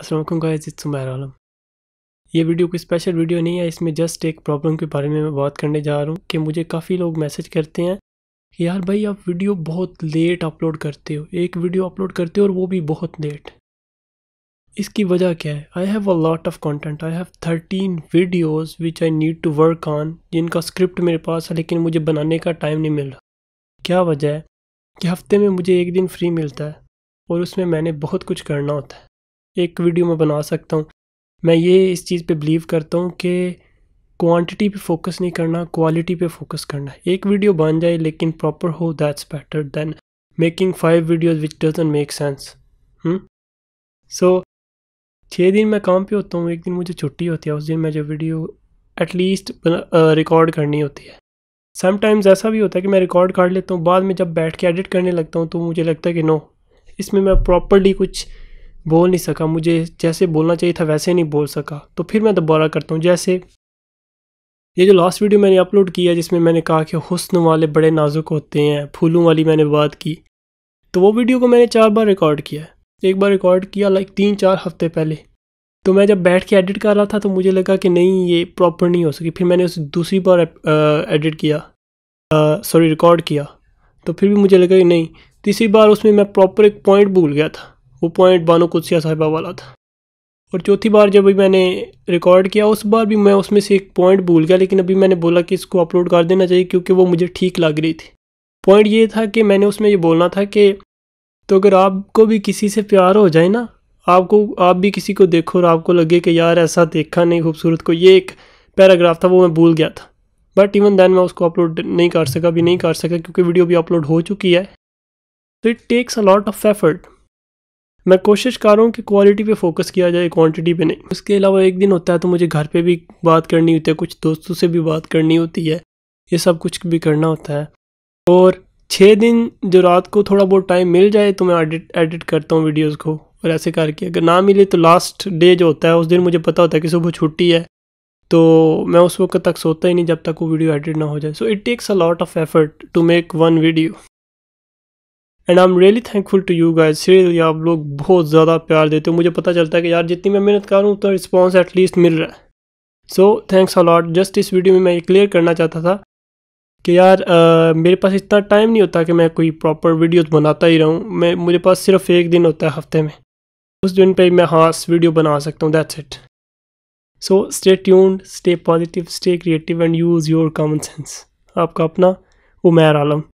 Aslam guys आलम ये video कोई special video नहीं है इसमें जस्ट एक प्रॉब्लम के बारे में मैं बात करने जा रहा हूँ कि मुझे काफ़ी लोग मैसेज करते हैं कि यार भाई आप वीडियो बहुत लेट अपलोड करते हो एक वीडियो अपलोड करते हो और वो भी बहुत लेट इसकी वजह क्या है I have a lot of content I have thirteen videos which I need to work on जिनका स्क्रिप्ट मेरे पास है लेकिन मुझे बनाने का टाइम नहीं मिल रहा क्या वजह है कि हफ्ते में मुझे एक दिन फ्री मिलता है और उसमें मैंने बहुत कुछ करना होता है एक वीडियो में बना सकता हूँ मैं ये इस चीज़ पे बिलीव करता हूँ कि क्वांटिटी पे फोकस नहीं करना क्वालिटी पे फोकस करना एक वीडियो बन जाए लेकिन प्रॉपर हो that's better than making five videos which doesn't make sense so छः दिन मैं काम पे होता हूँ एक दिन मुझे छुट्टी होती है उस दिन मैं जो वीडियो एटलीस्ट रिकॉर्ड करनी होती है समटाइम्स ऐसा भी होता है कि मैं रिकॉर्ड कर लेता हूँ बाद में जब बैठ के एडिट करने लगता हूँ तो मुझे लगता है कि नो इसमें मैं प्रॉपरली कुछ बोल नहीं सका मुझे जैसे बोलना चाहिए था वैसे नहीं बोल सका तो फिर मैं दोबारा करता हूँ जैसे ये जो लास्ट वीडियो मैंने अपलोड किया जिसमें मैंने कहा कि हुस्न वाले बड़े नाजुक होते हैं फूलों वाली मैंने बात की तो वो वीडियो को मैंने चार बार रिकॉर्ड किया एक बार रिकॉर्ड किया लाइक तीन चार हफ्ते पहले तो मैं जब बैठ के एडिट कर रहा था तो मुझे लगा कि नहीं ये प्रॉपर नहीं हो सकी फिर मैंने उसे दूसरी बार एडिट किया सॉरी रिकॉर्ड किया तो फिर भी मुझे लगा कि नहीं तीसरी बार उसमें मैं प्रॉपर एक पॉइंट भूल गया था वो पॉइंट बानो कुदसिया साहिबा वाला था और चौथी बार जब भी मैंने रिकॉर्ड किया उस बार भी मैं उसमें से एक पॉइंट भूल गया लेकिन अभी मैंने बोला कि इसको अपलोड कर देना चाहिए क्योंकि वो मुझे ठीक लग रही थी पॉइंट ये था कि मैंने उसमें ये बोलना था कि तो अगर आपको भी किसी से प्यार हो जाए ना आपको आप भी किसी को देखो और आपको लगे कि यार ऐसा देखा नहीं खूबसूरत को ये एक पैराग्राफ था वो मैं भूल गया था बट इवन दैन मैं उसको अपलोड नहीं कर सका भी नहीं कर सका क्योंकि वीडियो भी अपलोड हो चुकी है तो it takes a lot of effort मैं कोशिश कर रहा हूँ कि क्वालिटी पे फोकस किया जाए क्वांटिटी पे नहीं उसके अलावा एक दिन होता है तो मुझे घर पे भी बात करनी होती है कुछ दोस्तों से भी बात करनी होती है ये सब कुछ भी करना होता है और छः दिन जो रात को थोड़ा बहुत टाइम मिल जाए तो मैं एडिट एडिट करता हूँ वीडियोज़ को और ऐसे करके अगर ना मिले तो लास्ट डे जो होता है उस दिन मुझे पता होता है कि सुबह छुट्टी है तो मैं उस वक्त तक सोता ही नहीं जब तक वो वीडियो एडिट ना हो जाए so it takes a lot of effort to make one video and I am really thankful to you guys seriously आप लोग बहुत ज़्यादा प्यार देते हो मुझे पता चलता है कि यार जितनी मैं मेहनत कर रहा हूँ उतना रिस्पॉन्स एटलीस्ट मिल रहा है सो थैंक्स अलॉट जस्ट इस वीडियो में मैं ये क्लियर करना चाहता था कि यार आ, मेरे पास इतना टाइम नहीं होता कि मैं कोई प्रॉपर वीडियोज़ बनाता ही रहूँ मैं मुझे पास सिर्फ एक दिन होता है हफ्ते में उस दिन पर मैं खास हाँ, वीडियो बना सकता हूँ that's it so stay tuned stay positive stay creative and use your common sense आपका अपना उमैर आलम